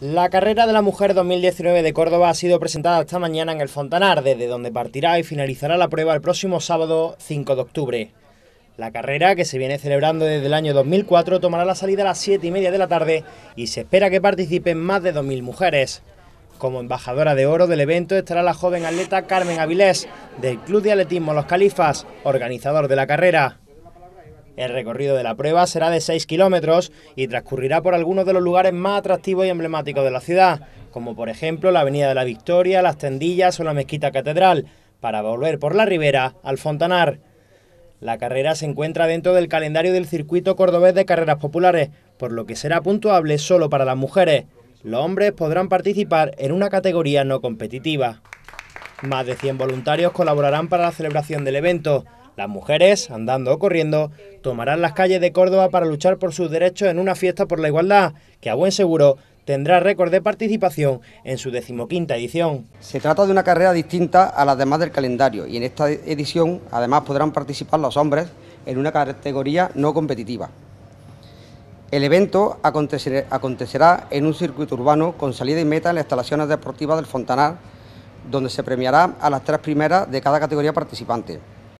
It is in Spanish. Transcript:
La carrera de la mujer 2019 de Córdoba ha sido presentada esta mañana en el Fontanar, desde donde partirá y finalizará la prueba el próximo sábado 5 de octubre. La carrera, que se viene celebrando desde el año 2004, tomará la salida a las 7 y media de la tarde y se espera que participen más de 2.000 mujeres. Como embajadora de oro del evento estará la joven atleta Carmen Avilés, del Club de Atletismo Los Califas, organizador de la carrera. El recorrido de la prueba será de 6 kilómetros y transcurrirá por algunos de los lugares más atractivos y emblemáticos de la ciudad, como por ejemplo la Avenida de la Victoria, las Tendillas o la Mezquita Catedral, para volver por la ribera al Fontanar. La carrera se encuentra dentro del calendario del circuito cordobés de carreras populares, por lo que será puntuable solo para las mujeres. Los hombres podrán participar en una categoría no competitiva. Más de 100 voluntarios colaborarán para la celebración del evento. Las mujeres, andando o corriendo, tomarán las calles de Córdoba para luchar por sus derechos en una fiesta por la igualdad, que a buen seguro tendrá récord de participación en su decimoquinta edición. Se trata de una carrera distinta a las demás del calendario y en esta edición además podrán participar los hombres en una categoría no competitiva. El evento acontecerá en un circuito urbano con salida y meta en las instalaciones deportivas del Fontanar, donde se premiará a las tres primeras de cada categoría participante.